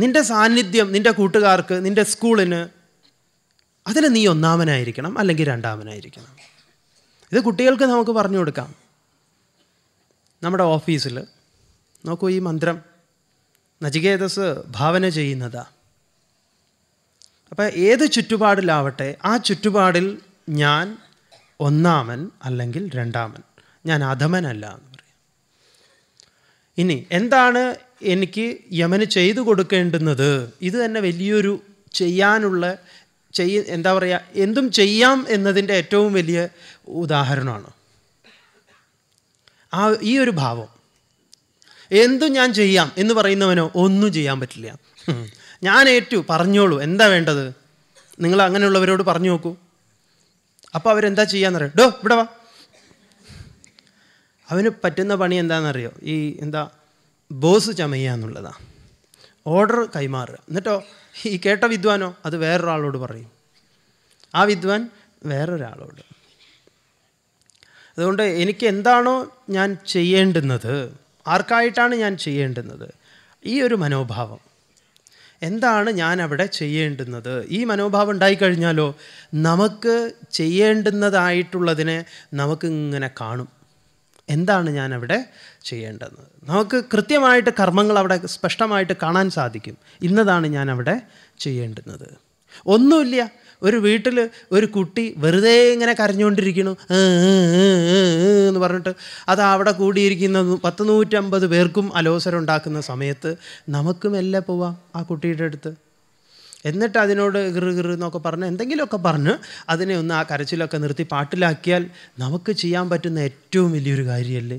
നിൻ്റെ സാന്നിധ്യം നിൻ്റെ കൂട്ടുകാർക്ക് നിൻ്റെ സ്കൂളിന് അതിൽ നീ ഒന്നാമനായിരിക്കണം അല്ലെങ്കിൽ രണ്ടാമനായിരിക്കണം ഇത് കുട്ടികൾക്ക് നമുക്ക് പറഞ്ഞു കൊടുക്കാം നമ്മുടെ ഓഫീസിൽ നോക്കൂ ഈ മന്ത്രം നചികേതസ് ഭാവന ചെയ്യുന്നതാ അപ്പം ഏത് ചുറ്റുപാടിലാവട്ടെ ആ ചുറ്റുപാടിൽ ഞാൻ ഒന്നാമൻ അല്ലെങ്കിൽ രണ്ടാമൻ ഞാൻ അധമനല്ല ഇനി എന്താണ് എനിക്ക് യമന് ചെയ്തു കൊടുക്കേണ്ടുന്നത് ഇത് തന്നെ വലിയൊരു ചെയ്യാനുള്ള ചെയ്യ എന്താ പറയുക എന്തും ചെയ്യാം എന്നതിൻ്റെ ഏറ്റവും വലിയ ഉദാഹരണമാണ് ആ ഈ ഒരു ഭാവം എന്തും ഞാൻ ചെയ്യാം എന്ന് പറയുന്നവനോ ഒന്നും ചെയ്യാൻ പറ്റില്ല ഞാൻ ഏറ്റു പറഞ്ഞോളൂ എന്താ വേണ്ടത് നിങ്ങൾ അങ്ങനെയുള്ളവരോട് പറഞ്ഞു നോക്കൂ അപ്പോൾ അവരെന്താ ചെയ്യാന്നറിയാം ഡോ ഇവിടെ വാ അവന് പറ്റുന്ന പണി എന്താണെന്നറിയോ ഈ എന്താ ബോസ് ചമയ്യ എന്നുള്ളതാണ് ഓർഡർ കൈമാറുക എന്നിട്ടോ ഈ കേട്ട വിദ്വാനോ അത് വേറൊരാളോട് പറയും ആ വിദ്വാൻ വേറൊരാളോട് അതുകൊണ്ട് എനിക്ക് എന്താണോ ഞാൻ ചെയ്യേണ്ടുന്നത് ആർക്കായിട്ടാണ് ഞാൻ ചെയ്യേണ്ടുന്നത് ഈ ഒരു മനോഭാവം എന്താണ് ഞാൻ അവിടെ ചെയ്യേണ്ടുന്നത് ഈ മനോഭാവം ഉണ്ടായിക്കഴിഞ്ഞാലോ നമുക്ക് ചെയ്യേണ്ടുന്നതായിട്ടുള്ളതിനെ നമുക്കിങ്ങനെ കാണും എന്താണ് ഞാൻ അവിടെ ചെയ്യേണ്ടത് നമുക്ക് കൃത്യമായിട്ട് കർമ്മങ്ങൾ അവിടെ സ്പഷ്ടമായിട്ട് കാണാൻ സാധിക്കും ഇന്നതാണ് ഞാൻ അവിടെ ചെയ്യേണ്ടുന്നത് ഒന്നുമില്ല ഒരു വീട്ടിൽ ഒരു കുട്ടി വെറുതെ ഇങ്ങനെ കരഞ്ഞുകൊണ്ടിരിക്കുന്നു എന്ന് പറഞ്ഞിട്ട് അത് അവിടെ കൂടിയിരിക്കുന്ന പത്ത് നൂറ്റമ്പത് പേർക്കും അലോസരം ഉണ്ടാക്കുന്ന സമയത്ത് നമുക്കും എല്ലാം പോവാം ആ കുട്ടിയുടെ അടുത്ത് എന്നിട്ട് അതിനോട് ഗിറ് ഗിറ് എന്നൊക്കെ പറഞ്ഞ് എന്തെങ്കിലുമൊക്കെ പറഞ്ഞ് അതിനെ ഒന്ന് ആ കരച്ചിലൊക്കെ നിർത്തി പാട്ടിലാക്കിയാൽ നമുക്ക് ചെയ്യാൻ പറ്റുന്ന ഏറ്റവും വലിയൊരു കാര്യമല്ലേ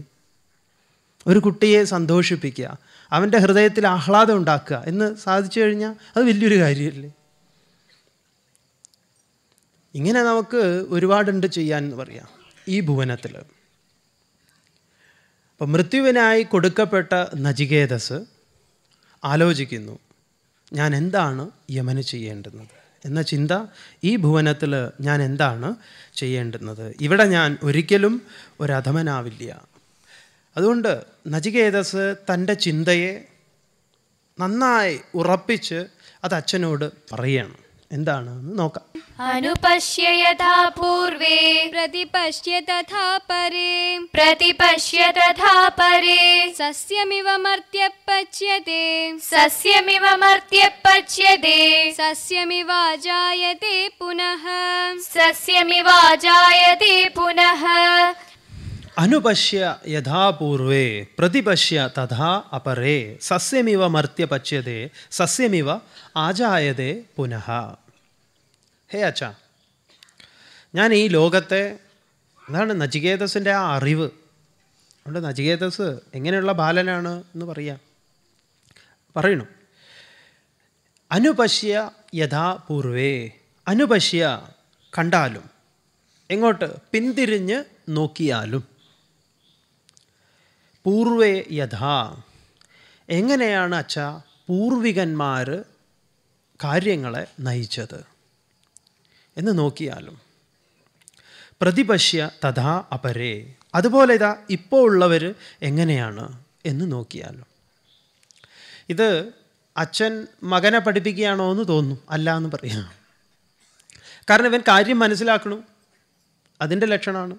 ഒരു കുട്ടിയെ സന്തോഷിപ്പിക്കുക അവൻ്റെ ഹൃദയത്തിൽ ആഹ്ലാദം ഉണ്ടാക്കുക എന്ന് സാധിച്ചു കഴിഞ്ഞാൽ അത് വലിയൊരു കാര്യമല്ലേ ഇങ്ങനെ നമുക്ക് ഒരുപാടുണ്ട് ചെയ്യാൻ എന്ന് പറയാം ഈ ഭുവനത്തിൽ അപ്പം മൃത്യുവിനായി കൊടുക്കപ്പെട്ട നചികേതസ് ആലോചിക്കുന്നു ഞാൻ എന്താണ് യമന് ചെയ്യേണ്ടുന്നത് എന്ന ചിന്ത ഈ ഭുവനത്തിൽ ഞാൻ എന്താണ് ചെയ്യേണ്ടുന്നത് ഇവിടെ ഞാൻ ഒരിക്കലും ഒരധമനാവില്ല അതുകൊണ്ട് നചികേതസ് തൻ്റെ ചിന്തയെ നന്നായി ഉറപ്പിച്ച് അത് അച്ഛനോട് പറയണം എന്താണെന്ന് നോക്കാം അനുപശ്യ യഥാ പൂർവേ പ്രതിപശ്യ തഥാ പരേ പ്രതിപശ്യ പരേ സസ്യമിവ മർത്യപ്പച്യതേ പുനഃ സസ്യമിവാജായതേ പുനഃ അനുപശ്യ യഥാപൂർവേ പ്രതിപശ്യ തഥാ അപരേ സസ്യമിവ മർത്യപച്യതേ സസ്യമിവ ആജായതേ പുനഃ ഹേ അച്ഛ ഞാൻ ഈ ലോകത്തെ എന്താണ് നചികേതസിൻ്റെ ആ അറിവ് അതുകൊണ്ട് നചികേതസ് എങ്ങനെയുള്ള ബാലനാണ് എന്ന് പറയാം പറയണു അനുപശ്യ യഥാപൂർവേ പൂർവേ അനുപശ്യ കണ്ടാലും എങ്ങോട്ട് പിന്തിരിഞ്ഞ് നോക്കിയാലും പൂർവേ യഥാ എങ്ങനെയാണ് അച്ഛ പൂർവികന്മാർ കാര്യങ്ങളെ നയിച്ചത് എന്ന് നോക്കിയാലും പ്രതിപശ്യ തഥാ അപരേ അതുപോലെ ഇതാ ഇപ്പോൾ ഉള്ളവർ എങ്ങനെയാണ് എന്ന് നോക്കിയാലും ഇത് അച്ഛൻ മകനെ പഠിപ്പിക്കുകയാണോ എന്ന് തോന്നും അല്ല എന്ന് പറയാം കാരണം ഇവൻ കാര്യം മനസ്സിലാക്കണം അതിൻ്റെ ലക്ഷണമാണ്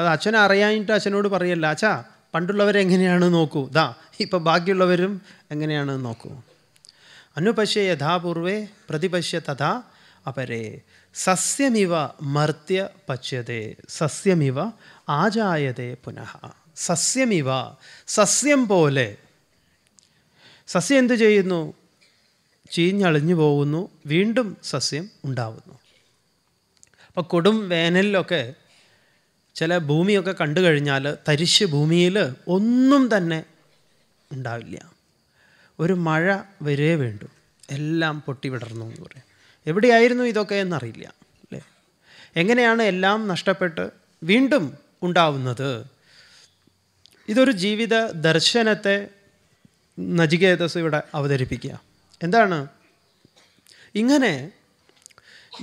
അത് അച്ഛനെ അറിയാനിട്ട് അച്ഛനോട് പറയല്ല അച്ഛാ പണ്ടുള്ളവരെങ്ങനെയാണ് നോക്കൂ ദാ ഇപ്പം ബാക്കിയുള്ളവരും എങ്ങനെയാണ് നോക്കൂ അനുപശ്യ യഥാപൂർവേ പ്രതിപശ്യ തഥാ അപരേ സസ്യമിവ മർത്യ പച്യതേ സസ്യമിവ ആചായതേ പുനഃ സസ്യമിവ സസ്യം പോലെ സസ്യം എന്ത് ചെയ്യുന്നു ചീഞ്ഞളിഞ്ഞു പോകുന്നു വീണ്ടും സസ്യം ഉണ്ടാവുന്നു അപ്പോൾ കൊടും വേനലിലൊക്കെ ചില ഭൂമിയൊക്കെ കണ്ടു കഴിഞ്ഞാൽ തരിശ് ഭൂമിയിൽ ഒന്നും തന്നെ ഉണ്ടാവില്ല ഒരു മഴ വരേ വേണ്ടു എല്ലാം പൊട്ടി വിടർന്നു എന്ന് പറയും എവിടെയായിരുന്നു ഇതൊക്കെ എന്നറിയില്ല അല്ലേ എങ്ങനെയാണ് എല്ലാം നഷ്ടപ്പെട്ട് വീണ്ടും ഉണ്ടാവുന്നത് ഇതൊരു ജീവിത ദർശനത്തെ നജികേതസ് ഇവിടെ അവതരിപ്പിക്കുക എന്താണ് ഇങ്ങനെ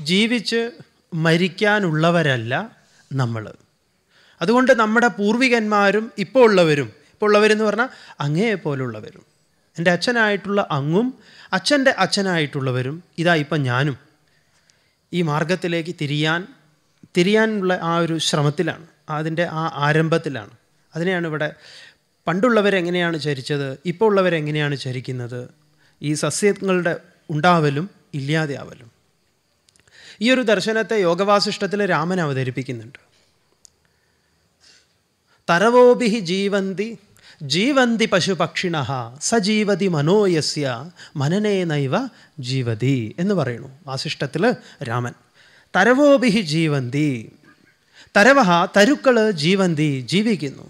ജീവിച്ച് മരിക്കാനുള്ളവരല്ല നമ്മൾ അതുകൊണ്ട് നമ്മുടെ പൂർവികന്മാരും ഇപ്പോൾ ഉള്ളവരും ഇപ്പോൾ ഉള്ളവരെന്ന് പറഞ്ഞാൽ അങ്ങേ പോലുള്ളവരും എൻ്റെ അച്ഛനായിട്ടുള്ള അങ്ങും അച്ഛൻ്റെ അച്ഛനായിട്ടുള്ളവരും ഇതാ ഇപ്പം ഞാനും ഈ മാർഗത്തിലേക്ക് തിരിയാൻ തിരിയാനുള്ള ആ ഒരു ശ്രമത്തിലാണ് അതിൻ്റെ ആ ആരംഭത്തിലാണ് അതിനെയാണ് ഇവിടെ പണ്ടുള്ളവരെങ്ങനെയാണ് ചരിച്ചത് ഇപ്പോൾ ഉള്ളവരെങ്ങനെയാണ് ചരിക്കുന്നത് ഈ സസ്യങ്ങളുടെ ഉണ്ടാവലും ഇല്ലാതെയാവലും ഈ ഒരു ദർശനത്തെ യോഗവാസിഷ്ടത്തിൽ രാമൻ അവതരിപ്പിക്കുന്നുണ്ട് തരവോഭി ജീവന്തി ജീവന്തി പശുപക്ഷിണ സജീവതി മനോയസ്യ മനനേനൈവ ജീവതി എന്ന് പറയുന്നു വാസിഷ്ടത്തിൽ രാമൻ തരവോഭിഹി ജീവന്തി തരവഹ തരുക്കൾ ജീവന്തി ജീവിക്കുന്നു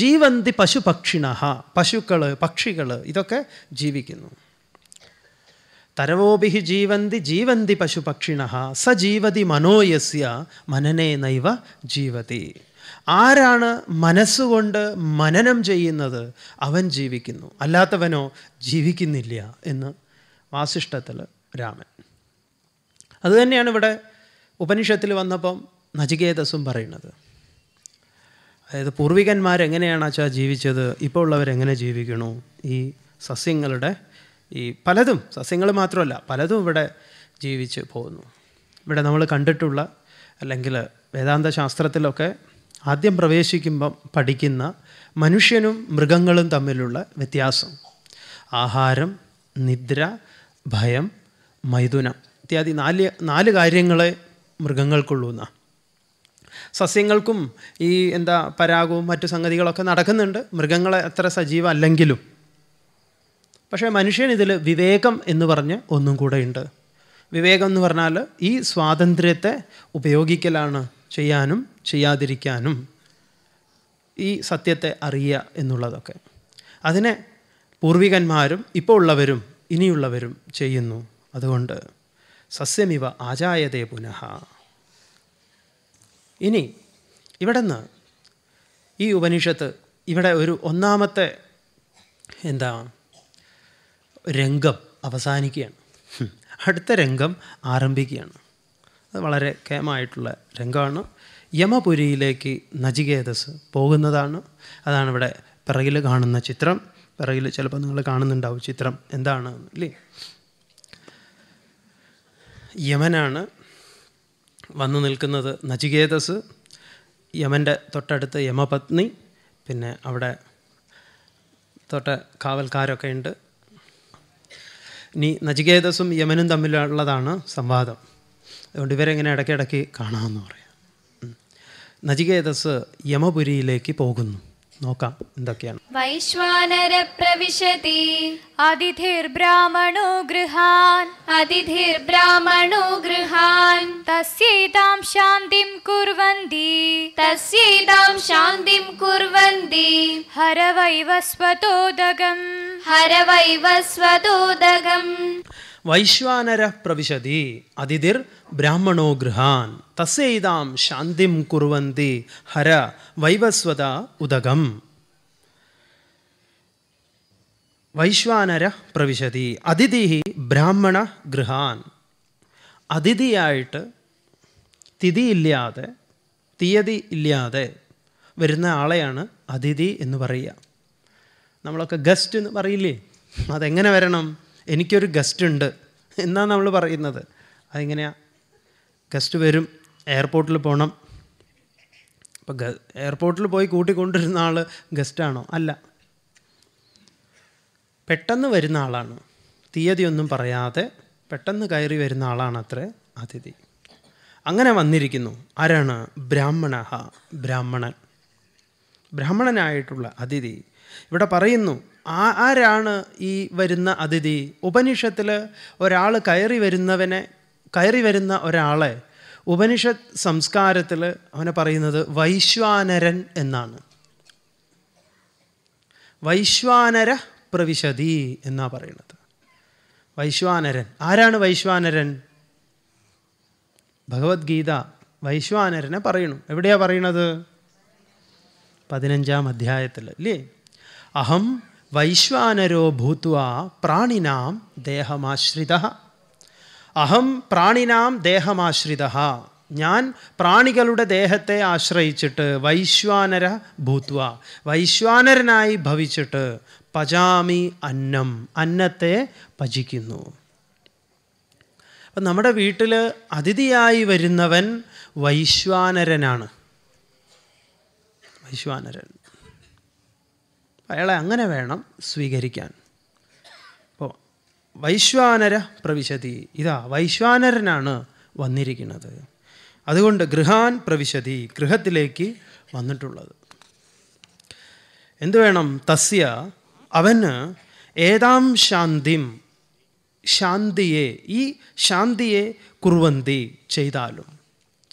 ജീവന്തി പശുപക്ഷിണ പശുക്കൾ പക്ഷികൾ ഇതൊക്കെ ജീവിക്കുന്നു തരവോഭിഹി ജീവന്തി ജീവന്തി പശുപക്ഷിണ സജീവതി മനോയസ്യ മനനേനൈവ ജീവതി ആരാണ് മനസ്സുകൊണ്ട് മനനം ചെയ്യുന്നത് അവൻ ജീവിക്കുന്നു അല്ലാത്തവനോ ജീവിക്കുന്നില്ല എന്ന് വാസിഷ്ടത്തിൽ രാമൻ അതുതന്നെയാണ് ഇവിടെ ഉപനിഷത്തിൽ വന്നപ്പം നചികേതസും പറയുന്നത് അതായത് പൂർവികന്മാരെങ്ങനെയാണ് അച്ഛാ ജീവിച്ചത് ഇപ്പോൾ ഉള്ളവരെങ്ങനെ ജീവിക്കണു ഈ സസ്യങ്ങളുടെ ഈ പലതും സസ്യങ്ങൾ മാത്രമല്ല പലതും ഇവിടെ ജീവിച്ച് പോകുന്നു ഇവിടെ നമ്മൾ കണ്ടിട്ടുള്ള അല്ലെങ്കിൽ വേദാന്ത ശാസ്ത്രത്തിലൊക്കെ ആദ്യം പ്രവേശിക്കുമ്പം പഠിക്കുന്ന മനുഷ്യനും മൃഗങ്ങളും തമ്മിലുള്ള വ്യത്യാസം ആഹാരം നിദ്ര ഭയം മൈഥുനം ഇത്യാദി നാല് നാല് കാര്യങ്ങളെ മൃഗങ്ങൾക്കുള്ളൂന്ന സസ്യങ്ങൾക്കും ഈ എന്താ പരാഗവും മറ്റു സംഗതികളൊക്കെ നടക്കുന്നുണ്ട് മൃഗങ്ങളെ അത്ര സജീവ അല്ലെങ്കിലും പക്ഷേ മനുഷ്യൻ ഇതിൽ വിവേകം എന്ന് പറഞ്ഞ് ഒന്നും കൂടെ ഉണ്ട് വിവേകം എന്ന് പറഞ്ഞാൽ ഈ സ്വാതന്ത്ര്യത്തെ ഉപയോഗിക്കലാണ് ചെയ്യാനും ചെയ്യാതിരിക്കാനും ഈ സത്യത്തെ അറിയുക എന്നുള്ളതൊക്കെ അതിനെ പൂർവികന്മാരും ഇപ്പോൾ ഉള്ളവരും ഇനിയുള്ളവരും ചെയ്യുന്നു അതുകൊണ്ട് സസ്യമിവ ആചായതേ പുനഃ ഇനി ഇവിടെ നിന്ന് ഈ ഉപനിഷത്ത് ഇവിടെ ഒരു ഒന്നാമത്തെ എന്താ രംഗം അവസാനിക്കുകയാണ് അടുത്ത രംഗം ആരംഭിക്കുകയാണ് അത് വളരെ കേമായിട്ടുള്ള രംഗമാണ് യമപുരിയിലേക്ക് നചികേതസ് പോകുന്നതാണ് അതാണ് ഇവിടെ പിറകിൽ കാണുന്ന ചിത്രം പിറകിൽ ചിലപ്പോൾ നിങ്ങൾ കാണുന്നുണ്ടാവും ചിത്രം എന്താണ് ഇല്ലേ യമനാണ് വന്നു നിൽക്കുന്നത് നചികേതസ് യമൻ്റെ തൊട്ടടുത്ത് യമപത്നി പിന്നെ അവിടെ തൊട്ട കാവൽക്കാരൊക്കെ ഉണ്ട് ഇനി നചികേതസും യമനും തമ്മിലുള്ളതാണ് സംവാദം അതുകൊണ്ട് ഇവരെങ്ങനെ ഇടയ്ക്കിടയ്ക്ക് കാണാമെന്ന് പറയാം നചികേതസ് യമപുരിയിലേക്ക് പോകുന്നു നോക്കാം എന്തൊക്കെയാണ് വൈശ്വാനര പ്രവിശതി അതിഥിർ ബ്രാഹ്മണോ ഗൃഹാൻ അതിഥിർ ബ്രാഹ്മണോ ഗൃഹാൻ തസ്യേതാം ശാന്തിം കുർവന്തി തസ്യേതാം ശാന്തിം കുർവന്തി ഹരവൈവസ്വതോദഗം ഹരവൈവസ്വതോദഗം വൈശ്വാനര പ്രവിശതി അതിഥിർ ബ്രാഹ്മണോ ഗൃഹാൻ തസ്യൈതാം ശാന്തിം കുറുവന്തി ഹര വൈവസ്വത ഉദകം വൈശ്വാനര പ്രവിശതി അതിഥി ബ്രാഹ്മണ ഗൃഹാൻ അതിഥിയായിട്ട് തിഥിയില്ലാതെ തീയതി ഇല്ലാതെ വരുന്ന ആളെയാണ് അതിഥി എന്ന് പറയുക നമ്മളൊക്കെ ഗസ്റ്റ് എന്ന് പറയില്ലേ അതെങ്ങനെ വരണം എനിക്കൊരു ഗസ്റ്റ് ഉണ്ട് എന്നാണ് നമ്മൾ പറയുന്നത് അതെങ്ങനെയാണ് ഗസ്റ്റ് വരും എയർപോർട്ടിൽ പോകണം അപ്പോൾ എയർപോർട്ടിൽ പോയി കൂട്ടിക്കൊണ്ടിരുന്ന ആൾ ഗസ്റ്റാണോ അല്ല പെട്ടെന്ന് വരുന്ന ആളാണ് തീയതിയൊന്നും പറയാതെ പെട്ടെന്ന് കയറി വരുന്ന ആളാണ് അത്രേ അതിഥി അങ്ങനെ വന്നിരിക്കുന്നു ആരാണ് ബ്രാഹ്മണ ബ്രാഹ്മണൻ ബ്രാഹ്മണനായിട്ടുള്ള അതിഥി ഇവിടെ പറയുന്നു ആ ആരാണ് ഈ വരുന്ന അതിഥി ഉപനിഷത്തിൽ ഒരാൾ കയറി വരുന്നവനെ കയറി വരുന്ന ഒരാളെ ഉപനിഷത് സംസ്കാരത്തിൽ അവനെ പറയുന്നത് വൈശ്വാനരൻ എന്നാണ് വൈശ്വാനര പ്രവിശതി എന്നാണ് പറയുന്നത് വൈശ്വാനരൻ ആരാണ് വൈശ്വാനരൻ ഭഗവത്ഗീത വൈശ്വാനരനെ പറയണു എവിടെയാ പറയണത് പതിനഞ്ചാം അധ്യായത്തിൽ അല്ലേ അഹം വൈശ്വാനരോ ഭൂത്വ പ്രാണിനാം ദേഹമാശ്രിത അഹം പ്രാണിനാം ദേഹമാശ്രിത ഞാൻ പ്രാണികളുടെ ദേഹത്തെ ആശ്രയിച്ചിട്ട് വൈശ്വാനര ഭൂത്വ വൈശ്വാനരനായി ഭവിച്ചിട്ട് പജാമി അന്നം അന്നത്തെ ഭജിക്കുന്നു അപ്പം നമ്മുടെ വീട്ടിൽ അതിഥിയായി വരുന്നവൻ വൈശ്വാനരനാണ് വൈശ്വാനരൻ അയാളെ അങ്ങനെ വേണം സ്വീകരിക്കാൻ വൈശ്വാനര പ്രവിശതി ഇതാ വൈശ്വാനരനാണ് വന്നിരിക്കുന്നത് അതുകൊണ്ട് ഗൃഹാൻ പ്രവിശതി ഗൃഹത്തിലേക്ക് വന്നിട്ടുള്ളത് എന്തു വേണം തസ്യ അവന് ഏതാം ശാന്തിം ശാന്തിയെ ഈ ശാന്തിയെ കുറുവന്തി ചെയ്താലും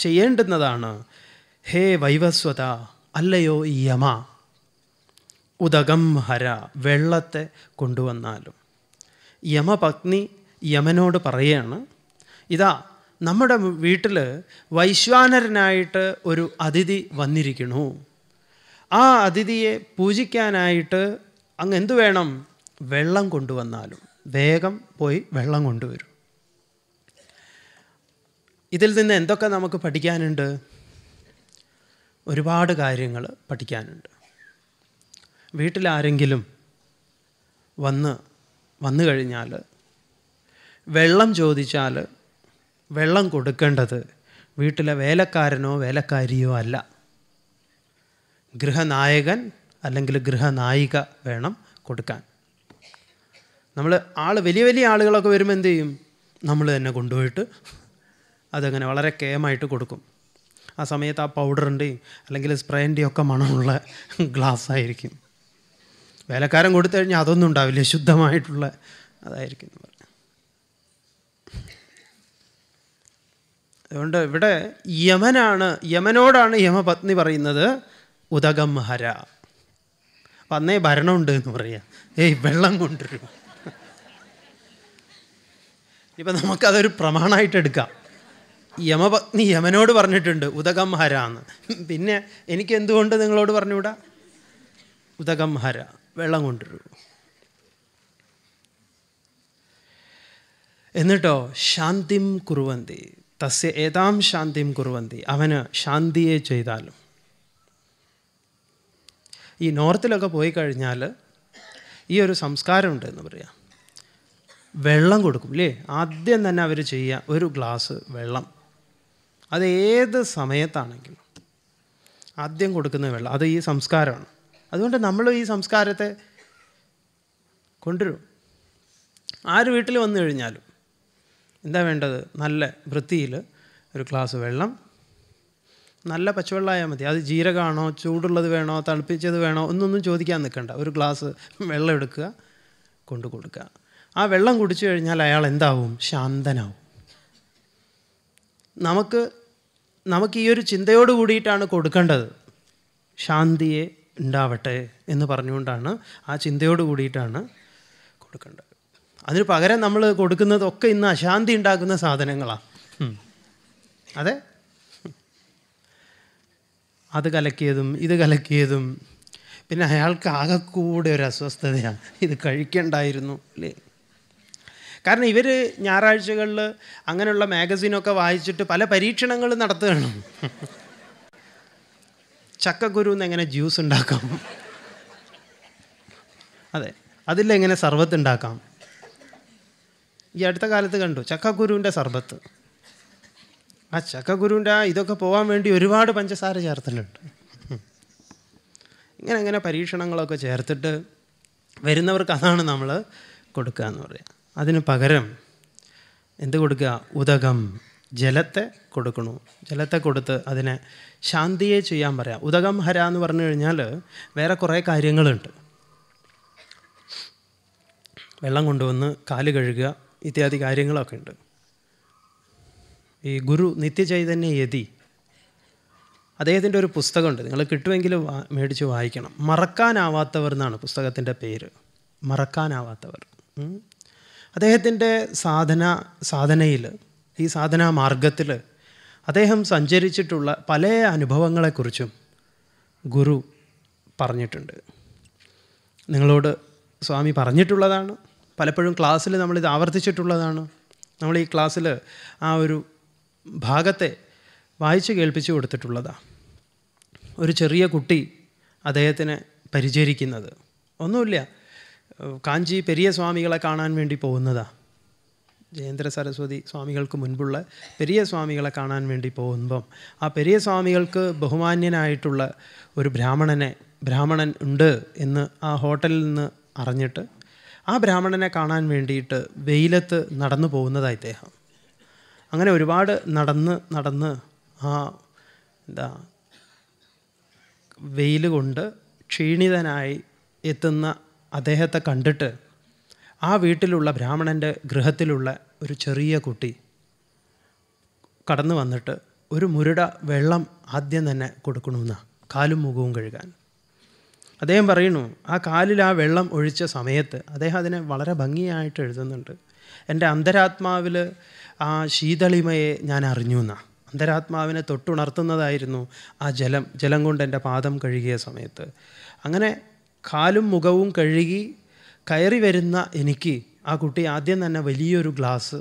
ചെയ്യേണ്ടുന്നതാണ് ഹേ വൈവസ്വത അല്ലയോ യമ ഉദകം ഹര വെള്ളത്തെ കൊണ്ടുവന്നാലും യമപത്നി യമനോട് പറയുകയാണ് ഇതാ നമ്മുടെ വീട്ടിൽ വൈശ്വാനരനായിട്ട് ഒരു അതിഥി വന്നിരിക്കുന്നു ആ അതിഥിയെ പൂജിക്കാനായിട്ട് അങ്ങ് എന്തു വേണം വെള്ളം കൊണ്ടുവന്നാലും വേഗം പോയി വെള്ളം കൊണ്ടുവരും ഇതിൽ നിന്ന് എന്തൊക്കെ നമുക്ക് പഠിക്കാനുണ്ട് ഒരുപാട് കാര്യങ്ങൾ പഠിക്കാനുണ്ട് വീട്ടിലാരെങ്കിലും വന്ന് വന്നു കഴിഞ്ഞാൽ വെള്ളം ചോദിച്ചാൽ വെള്ളം കൊടുക്കേണ്ടത് വീട്ടിലെ വേലക്കാരനോ വേലക്കാരിയോ അല്ല ഗൃഹനായകൻ അല്ലെങ്കിൽ ഗൃഹനായിക വേണം കൊടുക്കാൻ നമ്മൾ ആൾ വലിയ വലിയ ആളുകളൊക്കെ വരുമ്പോൾ എന്ത് ചെയ്യും നമ്മൾ തന്നെ കൊണ്ടുപോയിട്ട് അതങ്ങനെ വളരെ കേമായിട്ട് കൊടുക്കും ആ സമയത്ത് ആ പൗഡറിൻ്റെയും അല്ലെങ്കിൽ സ്പ്രേൻ്റെയും ഒക്കെ മണമുള്ള ഗ്ലാസ് ആയിരിക്കും വേലക്കാരൻ കൊടുത്തു കഴിഞ്ഞാൽ അതൊന്നും ഉണ്ടാവില്ല ശുദ്ധമായിട്ടുള്ള അതായിരിക്കും അതുകൊണ്ട് ഇവിടെ യമനാണ് യമനോടാണ് യമപത്നി പറയുന്നത് ഉദകം ഹര വന്നേ അന്നേ ഭരണമുണ്ട് എന്ന് പറയാം ഏയ് വെള്ളം കൊണ്ടുവരും ഇപ്പം നമുക്കതൊരു പ്രമാണമായിട്ട് എടുക്കാം യമപത്നി യമനോട് പറഞ്ഞിട്ടുണ്ട് ഉദകം ഹര എന്ന് പിന്നെ എനിക്ക് എന്തുകൊണ്ട് നിങ്ങളോട് പറഞ്ഞുകൂടാ ഉദകം ഹര വെള്ളം കൊണ്ടുവരൂ എന്നിട്ടോ ശാന്തിം കുറുവന്തി തസ്യ ഏതാം ശാന്തിം കുറുവന്തി അവന് ശാന്തിയെ ചെയ്താലും ഈ നോർത്തിലൊക്കെ പോയി കഴിഞ്ഞാൽ ഈ ഒരു സംസ്കാരമുണ്ട് എന്ന് പറയാം വെള്ളം കൊടുക്കും അല്ലേ ആദ്യം തന്നെ അവർ ചെയ്യുക ഒരു ഗ്ലാസ് വെള്ളം അത് ഏത് സമയത്താണെങ്കിലും ആദ്യം കൊടുക്കുന്ന വെള്ളം അത് ഈ സംസ്കാരമാണ് അതുകൊണ്ട് നമ്മൾ ഈ സംസ്കാരത്തെ കൊണ്ടുവരും ആര് വീട്ടിൽ വന്നു കഴിഞ്ഞാലും എന്താ വേണ്ടത് നല്ല വൃത്തിയിൽ ഒരു ഗ്ലാസ് വെള്ളം നല്ല പച്ചവെള്ളമായാൽ മതി അത് ജീരകമാണോ ചൂടുള്ളത് വേണോ തണുപ്പിച്ചത് വേണോ ഒന്നൊന്നും ചോദിക്കാൻ നിൽക്കണ്ട ഒരു ഗ്ലാസ് വെള്ളം എടുക്കുക കൊണ്ടു കൊടുക്കുക ആ വെള്ളം കുടിച്ചു കഴിഞ്ഞാൽ അയാൾ എന്താവും ശാന്തനാവും നമുക്ക് നമുക്ക് ഈ ഒരു ചിന്തയോട് കൂടിയിട്ടാണ് കൊടുക്കേണ്ടത് ശാന്തിയെ ഉണ്ടാവട്ടെ എന്ന് പറഞ്ഞുകൊണ്ടാണ് ആ ചിന്തയോട് കൂടിയിട്ടാണ് കൊടുക്കേണ്ടത് അതിന് പകരം നമ്മൾ കൊടുക്കുന്നതൊക്കെ ഇന്ന് അശാന്തി ഉണ്ടാക്കുന്ന സാധനങ്ങളാണ് അതെ അത് കലക്കിയതും ഇത് കലക്കിയതും പിന്നെ അയാൾക്ക് ആകെക്കൂടെ ഒരു അസ്വസ്ഥതയാണ് ഇത് കഴിക്കണ്ടായിരുന്നു അല്ലേ കാരണം ഇവർ ഞായറാഴ്ചകളിൽ അങ്ങനെയുള്ള മാഗസീനൊക്കെ വായിച്ചിട്ട് പല പരീക്ഷണങ്ങളും നടത്തുകയാണ് ചക്കക്കുരു എങ്ങനെ ജ്യൂസ് ഉണ്ടാക്കാം അതെ അതിലെങ്ങനെ സർബത്ത് ഉണ്ടാക്കാം ഈ അടുത്ത കാലത്ത് കണ്ടു ചക്കക്കുരുവിൻ്റെ സർബത്ത് ആ ചക്കക്കുരുവിൻ്റെ ആ ഇതൊക്കെ പോകാൻ വേണ്ടി ഒരുപാട് പഞ്ചസാര ചേർത്തിട്ടുണ്ട് ഇങ്ങനെ ഇങ്ങനെ പരീക്ഷണങ്ങളൊക്കെ ചേർത്തിട്ട് വരുന്നവർക്ക് അതാണ് നമ്മൾ കൊടുക്കുക എന്ന് പറയുക അതിന് പകരം എന്ത് കൊടുക്കുക ഉദകം ജലത്തെ കൊടുക്കണു ജലത്തെ കൊടുത്ത് അതിനെ ശാന്തിയെ ചെയ്യാൻ പറയാം ഉദകം ഹര എന്ന് പറഞ്ഞു കഴിഞ്ഞാൽ വേറെ കുറേ കാര്യങ്ങളുണ്ട് വെള്ളം കൊണ്ടുവന്ന് കാല് കഴുകുക ഇത്യാദി കാര്യങ്ങളൊക്കെ ഉണ്ട് ഈ ഗുരു നിത്യചൈതന്യ യതി അദ്ദേഹത്തിൻ്റെ ഒരു പുസ്തകമുണ്ട് നിങ്ങൾ കിട്ടുമെങ്കിൽ മേടിച്ച് വായിക്കണം മറക്കാനാവാത്തവർ എന്നാണ് പുസ്തകത്തിൻ്റെ പേര് മറക്കാനാവാത്തവർ അദ്ദേഹത്തിൻ്റെ സാധന സാധനയിൽ ഈ സാധനാ മാർഗത്തിൽ അദ്ദേഹം സഞ്ചരിച്ചിട്ടുള്ള പല അനുഭവങ്ങളെക്കുറിച്ചും ഗുരു പറഞ്ഞിട്ടുണ്ട് നിങ്ങളോട് സ്വാമി പറഞ്ഞിട്ടുള്ളതാണ് പലപ്പോഴും ക്ലാസ്സിൽ നമ്മളിത് ആവർത്തിച്ചിട്ടുള്ളതാണ് നമ്മൾ ഈ ക്ലാസ്സിൽ ആ ഒരു ഭാഗത്തെ വായിച്ചു കേൾപ്പിച്ചു കൊടുത്തിട്ടുള്ളതാണ് ഒരു ചെറിയ കുട്ടി അദ്ദേഹത്തിനെ പരിചരിക്കുന്നത് ഒന്നുമില്ല കാഞ്ചി പെരിയ സ്വാമികളെ കാണാൻ വേണ്ടി പോകുന്നതാണ് ജയേന്ദ്ര സരസ്വതി സ്വാമികൾക്ക് മുൻപുള്ള പെരിയ സ്വാമികളെ കാണാൻ വേണ്ടി പോകുമ്പം ആ പെരിയ സ്വാമികൾക്ക് ബഹുമാന്യനായിട്ടുള്ള ഒരു ബ്രാഹ്മണനെ ബ്രാഹ്മണൻ ഉണ്ട് എന്ന് ആ ഹോട്ടലിൽ നിന്ന് അറിഞ്ഞിട്ട് ആ ബ്രാഹ്മണനെ കാണാൻ വേണ്ടിയിട്ട് വെയിലത്ത് നടന്നു പോകുന്നതാണ് ഇദ്ദേഹം അങ്ങനെ ഒരുപാട് നടന്ന് നടന്ന് ആ എന്താ വെയിൽ കൊണ്ട് ക്ഷീണിതനായി എത്തുന്ന അദ്ദേഹത്തെ കണ്ടിട്ട് ആ വീട്ടിലുള്ള ബ്രാഹ്മണൻ്റെ ഗൃഹത്തിലുള്ള ഒരു ചെറിയ കുട്ടി കടന്നു വന്നിട്ട് ഒരു മുരുട വെള്ളം ആദ്യം തന്നെ കൊടുക്കണമെന്നാണ് കാലും മുഖവും കഴുകാൻ അദ്ദേഹം പറയുന്നു ആ കാലിൽ ആ വെള്ളം ഒഴിച്ച സമയത്ത് അദ്ദേഹം അതിനെ വളരെ ഭംഗിയായിട്ട് എഴുതുന്നുണ്ട് എൻ്റെ അന്തരാത്മാവിൽ ആ ശീതളിമയെ ഞാൻ അറിഞ്ഞു എന്നാണ് അന്തരാത്മാവിനെ തൊട്ടുണർത്തുന്നതായിരുന്നു ആ ജലം ജലം കൊണ്ട് എൻ്റെ പാദം കഴുകിയ സമയത്ത് അങ്ങനെ കാലും മുഖവും കഴുകി കയറി വരുന്ന എനിക്ക് ആ കുട്ടി ആദ്യം തന്നെ വലിയൊരു ഗ്ലാസ്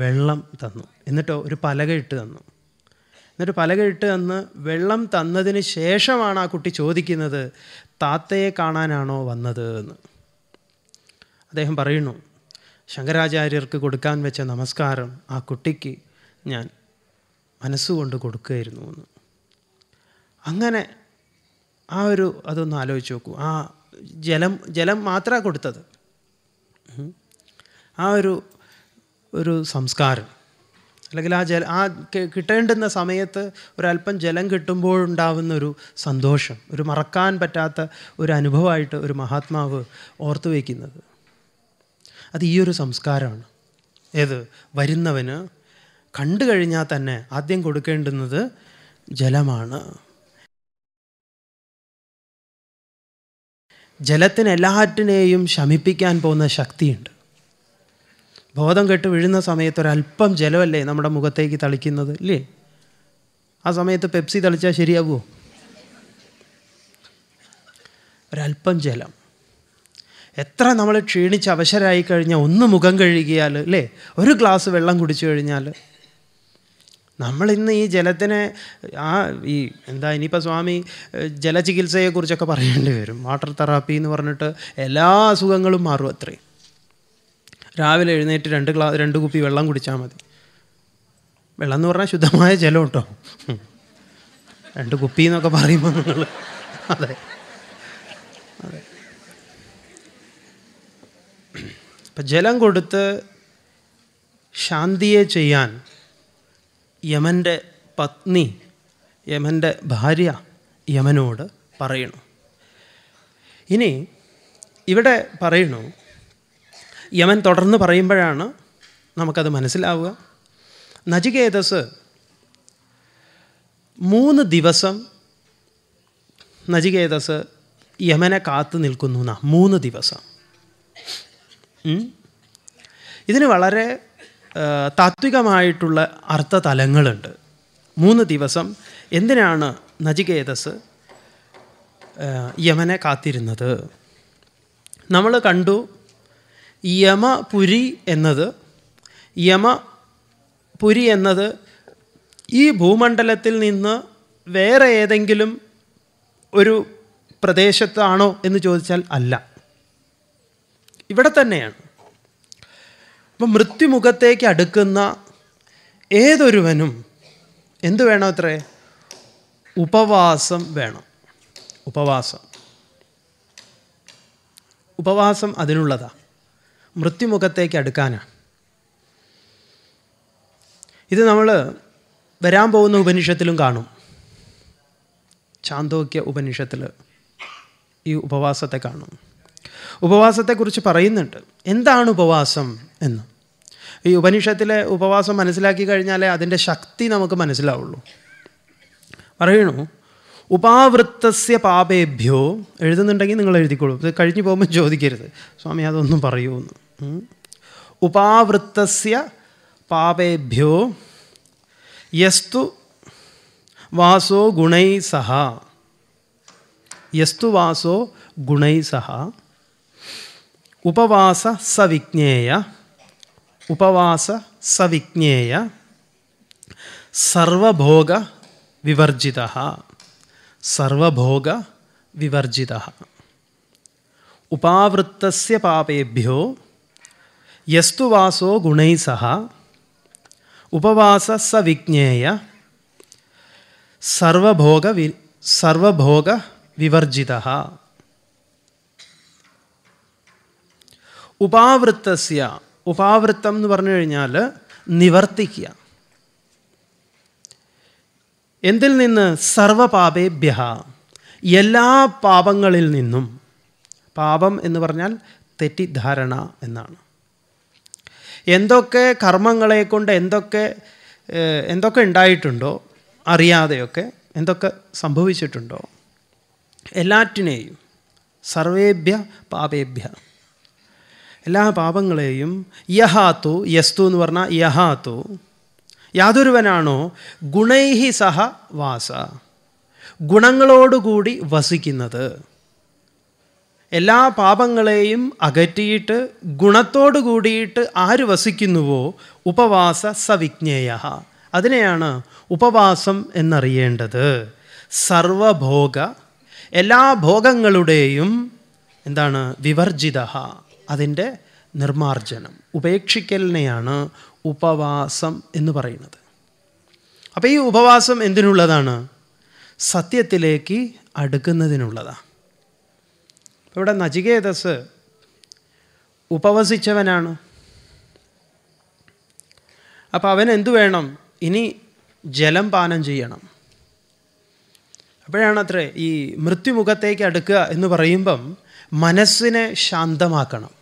വെള്ളം തന്നു എന്നിട്ടോ ഒരു പലക ഇട്ട് തന്നു എന്നിട്ട് പലക ഇട്ട് തന്ന് വെള്ളം തന്നതിന് ശേഷമാണ് ആ കുട്ടി ചോദിക്കുന്നത് താത്തയെ കാണാനാണോ വന്നത് എന്ന് അദ്ദേഹം പറയുന്നു ശങ്കരാചാര്യർക്ക് കൊടുക്കാൻ വെച്ച നമസ്കാരം ആ കുട്ടിക്ക് ഞാൻ മനസ്സുകൊണ്ട് കൊടുക്കുകയായിരുന്നു എന്ന് അങ്ങനെ ആ ഒരു അതൊന്ന് ആലോചിച്ച് നോക്കൂ ആ ജലം ജലം മാത്രമാണ് കൊടുത്തത് ആ ഒരു ഒരു സംസ്കാരം അല്ലെങ്കിൽ ആ ജല ആ കിട്ടേണ്ടുന്ന സമയത്ത് ഒരല്പം ജലം കിട്ടുമ്പോഴുണ്ടാവുന്ന ഒരു സന്തോഷം ഒരു മറക്കാൻ പറ്റാത്ത ഒരു അനുഭവമായിട്ട് ഒരു മഹാത്മാവ് ഓർത്തു വയ്ക്കുന്നത് അത് ഈ ഒരു സംസ്കാരമാണ് ഏത് വരുന്നവന് കണ്ടു കഴിഞ്ഞാൽ തന്നെ ആദ്യം കൊടുക്കേണ്ടുന്നത് ജലമാണ് ജലത്തിന് എല്ലാറ്റിനെയും ശമിപ്പിക്കാൻ പോകുന്ന ശക്തിയുണ്ട് ബോധം കെട്ട് വീഴുന്ന സമയത്ത് ഒരല്പം ജലമല്ലേ നമ്മുടെ മുഖത്തേക്ക് തളിക്കുന്നത് ഇല്ലേ ആ സമയത്ത് പെപ്സി തളിച്ചാൽ ശരിയാവുമോ ഒരല്പം ജലം എത്ര നമ്മൾ ക്ഷീണിച്ച് അവശരായി കഴിഞ്ഞാൽ ഒന്ന് മുഖം കഴുകിയാൽ അല്ലേ ഒരു ഗ്ലാസ് വെള്ളം കുടിച്ചു കഴിഞ്ഞാൽ നമ്മളിന്ന് ഈ ജലത്തിനെ ആ ഈ എന്താ ഇനിയിപ്പോൾ സ്വാമി ജലചികിത്സയെക്കുറിച്ചൊക്കെ പറയേണ്ടി വരും വാട്ടർ തെറാപ്പി എന്ന് പറഞ്ഞിട്ട് എല്ലാ അസുഖങ്ങളും മാറും അത്രയും രാവിലെ എഴുന്നേറ്റ് രണ്ട് ഗ്ലാ രണ്ട് കുപ്പി വെള്ളം കുടിച്ചാൽ മതി വെള്ളം എന്ന് പറഞ്ഞാൽ ശുദ്ധമായ ജലം കേട്ടോ രണ്ട് കുപ്പി എന്നൊക്കെ പറയുമ്പോൾ നിങ്ങൾ അതെ അതെ അപ്പം ജലം കൊടുത്ത് ശാന്തിയെ ചെയ്യാൻ യമൻ്റെ പത്നി യമൻ്റെ ഭാര്യ യമനോട് പറയണു ഇനി ഇവിടെ പറയണു യമൻ തുടർന്ന് പറയുമ്പോഴാണ് നമുക്കത് മനസ്സിലാവുക നചികേതസ് മൂന്ന് ദിവസം നചികേതസ് യമനെ കാത്തു നിൽക്കുന്നു എന്നാ മൂന്ന് ദിവസം ഇതിന് വളരെ താത്വികമായിട്ടുള്ള തലങ്ങളുണ്ട് മൂന്ന് ദിവസം എന്തിനാണ് നചികേതസ് യമനെ കാത്തിരുന്നത് നമ്മൾ കണ്ടു യമപുരി എന്നത് യമപുരി എന്നത് ഈ ഭൂമണ്ഡലത്തിൽ നിന്ന് വേറെ ഏതെങ്കിലും ഒരു പ്രദേശത്താണോ എന്ന് ചോദിച്ചാൽ അല്ല ഇവിടെ തന്നെയാണ് അപ്പം മൃത്യുമുഖത്തേക്ക് അടുക്കുന്ന ഏതൊരുവനും എന്തു വേണം അത്രേ ഉപവാസം വേണം ഉപവാസം ഉപവാസം അതിനുള്ളതാ മൃത്യുമുഖത്തേക്ക് അടുക്കാനാണ് ഇത് നമ്മൾ വരാൻ പോകുന്ന ഉപനിഷത്തിലും കാണും ചാന്തോക്യ ഉപനിഷത്തിൽ ഈ ഉപവാസത്തെ കാണും ഉപവാസത്തെക്കുറിച്ച് പറയുന്നുണ്ട് എന്താണ് ഉപവാസം എന്ന് ഈ ഉപനിഷത്തിലെ ഉപവാസം മനസ്സിലാക്കി കഴിഞ്ഞാലേ അതിൻ്റെ ശക്തി നമുക്ക് മനസ്സിലാവുള്ളൂ പറയണു ഉപാവൃത്തസ്യ പാപേഭ്യോ എഴുതുന്നുണ്ടെങ്കിൽ നിങ്ങൾ എഴുതിക്കോളൂ ഇത് കഴിഞ്ഞു പോകുമ്പോൾ ചോദിക്കരുത് സ്വാമി അതൊന്നും പറയൂന്ന് ഉപാവൃത്തസ്യ പാപേഭ്യോ യസ്തു വാസോ ഗുണൈ സഹ യസ്തു വാസോ ഗുണൈ സഹ उपवास सविज्ञेय उपवास सविज्ञेय सर्वभोग विवर्जि सर्वभोग विवर्जि उपावृत्त पापेभ्यो यस्तु वासो गुण सह उपवास स विज्ञेय सर्वभोग वि सर्वभोग ഉപാവൃത്തസ്യ ഉപാവൃത്തം എന്ന് പറഞ്ഞു കഴിഞ്ഞാൽ നിവർത്തിക്കുക എന്തിൽ നിന്ന് സർവപാപേഭ്യ എല്ലാ പാപങ്ങളിൽ നിന്നും പാപം എന്ന് പറഞ്ഞാൽ തെറ്റിദ്ധാരണ എന്നാണ് എന്തൊക്കെ കർമ്മങ്ങളെ കൊണ്ട് എന്തൊക്കെ എന്തൊക്കെ ഉണ്ടായിട്ടുണ്ടോ അറിയാതെയൊക്കെ എന്തൊക്കെ സംഭവിച്ചിട്ടുണ്ടോ എല്ലാറ്റിനെയും സർവേഭ്യ പാപേഭ്യ എല്ലാ പാപങ്ങളെയും യഹാത്തു യസ്തു എന്ന് പറഞ്ഞാൽ യഹാത്തു യാതൊരുവനാണോ ഗുണൈഹി സഹ വാസ ഗുണങ്ങളോടുകൂടി വസിക്കുന്നത് എല്ലാ പാപങ്ങളെയും അകറ്റിയിട്ട് ഗുണത്തോടു കൂടിയിട്ട് ആര് വസിക്കുന്നുവോ ഉപവാസ സവിജ്ഞേയ അതിനെയാണ് ഉപവാസം എന്നറിയേണ്ടത് സർവഭോഗ എല്ലാ ഭോഗങ്ങളുടെയും എന്താണ് വിവർജിത അതിൻ്റെ നിർമാർജനം ഉപേക്ഷിക്കലിനെയാണ് ഉപവാസം എന്ന് പറയുന്നത് അപ്പോൾ ഈ ഉപവാസം എന്തിനുള്ളതാണ് സത്യത്തിലേക്ക് അടുക്കുന്നതിനുള്ളതാണ് ഇവിടെ നചികേതസ് ഉപവസിച്ചവനാണ് അപ്പോൾ അവൻ എന്തു വേണം ഇനി ജലം പാനം ചെയ്യണം അപ്പോഴാണത്രേ ഈ മൃത്യുമുഖത്തേക്ക് അടുക്കുക എന്ന് പറയുമ്പം മനസ്സിനെ ശാന്തമാക്കണം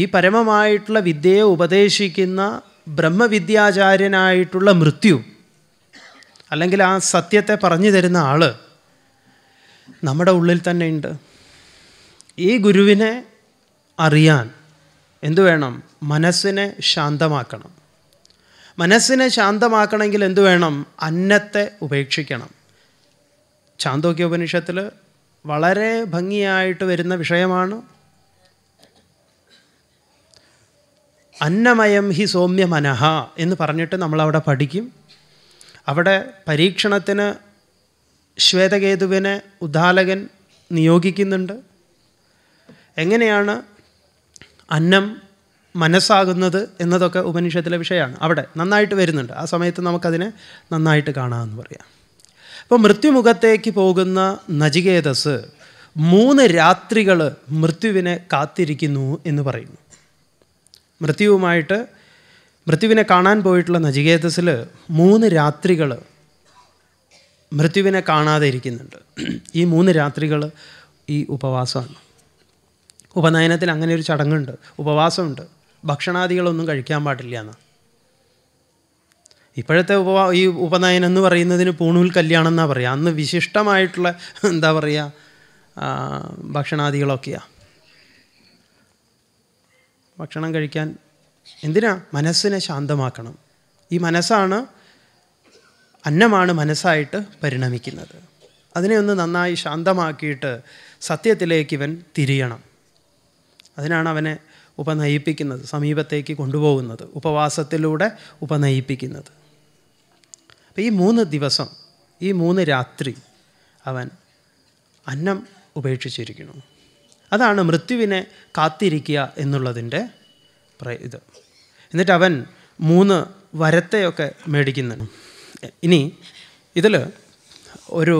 ഈ പരമമായിട്ടുള്ള വിദ്യയെ ഉപദേശിക്കുന്ന ബ്രഹ്മവിദ്യാചാര്യനായിട്ടുള്ള മൃത്യു അല്ലെങ്കിൽ ആ സത്യത്തെ പറഞ്ഞു തരുന്ന ആൾ നമ്മുടെ ഉള്ളിൽ ഉണ്ട് ഈ ഗുരുവിനെ അറിയാൻ എന്തു വേണം മനസ്സിനെ ശാന്തമാക്കണം മനസ്സിനെ ശാന്തമാക്കണമെങ്കിൽ എന്തു വേണം അന്നത്തെ ഉപേക്ഷിക്കണം ചാന്തോക്യോപനിഷത്തിൽ വളരെ ഭംഗിയായിട്ട് വരുന്ന വിഷയമാണ് അന്നമയം ഹി സൗമ്യ മനഹ എന്ന് പറഞ്ഞിട്ട് നമ്മളവിടെ പഠിക്കും അവിടെ പരീക്ഷണത്തിന് ശ്വേതകേതുവിനെ ഉദ്ധാലകൻ നിയോഗിക്കുന്നുണ്ട് എങ്ങനെയാണ് അന്നം മനസ്സാകുന്നത് എന്നതൊക്കെ ഉപനിഷത്തിലെ വിഷയമാണ് അവിടെ നന്നായിട്ട് വരുന്നുണ്ട് ആ സമയത്ത് നമുക്കതിനെ നന്നായിട്ട് കാണാമെന്ന് പറയാം അപ്പോൾ മൃത്യുമുഖത്തേക്ക് പോകുന്ന നചികേതസ് മൂന്ന് രാത്രികൾ മൃത്യുവിനെ കാത്തിരിക്കുന്നു എന്ന് പറയുന്നു മൃത്യുവുമായിട്ട് മൃത്യുവിനെ കാണാൻ പോയിട്ടുള്ള നചികേതസിൽ മൂന്ന് രാത്രികൾ മൃത്യുവിനെ കാണാതെ ഇരിക്കുന്നുണ്ട് ഈ മൂന്ന് രാത്രികൾ ഈ ഉപവാസമാണ് ഉപനയനത്തിൽ അങ്ങനെ ഒരു ചടങ്ങുണ്ട് ഉപവാസമുണ്ട് ഭക്ഷണാദികളൊന്നും കഴിക്കാൻ പാടില്ല എന്നാണ് ഇപ്പോഴത്തെ ഉപ ഈ ഉപനയനം എന്ന് പറയുന്നതിന് പൂണൂൽ കല്യാണം എന്നാണ് പറയുക അന്ന് വിശിഷ്ടമായിട്ടുള്ള എന്താ പറയുക ഭക്ഷണാദികളൊക്കെയാണ് ഭക്ഷണം കഴിക്കാൻ എന്തിനാ മനസ്സിനെ ശാന്തമാക്കണം ഈ മനസ്സാണ് അന്നമാണ് മനസ്സായിട്ട് പരിണമിക്കുന്നത് അതിനെ ഒന്ന് നന്നായി ശാന്തമാക്കിയിട്ട് സത്യത്തിലേക്ക് ഇവൻ തിരിയണം അതിനാണ് അവനെ ഉപനയിപ്പിക്കുന്നത് സമീപത്തേക്ക് കൊണ്ടുപോകുന്നത് ഉപവാസത്തിലൂടെ ഉപനയിപ്പിക്കുന്നത് അപ്പോൾ ഈ മൂന്ന് ദിവസം ഈ മൂന്ന് രാത്രി അവൻ അന്നം ഉപേക്ഷിച്ചിരിക്കുന്നു അതാണ് മൃത്യുവിനെ കാത്തിരിക്കുക എന്നുള്ളതിൻ്റെ ഇത് എന്നിട്ട് അവൻ മൂന്ന് വരത്തെയൊക്കെ മേടിക്കുന്നുണ്ട് ഇനി ഇതിൽ ഒരു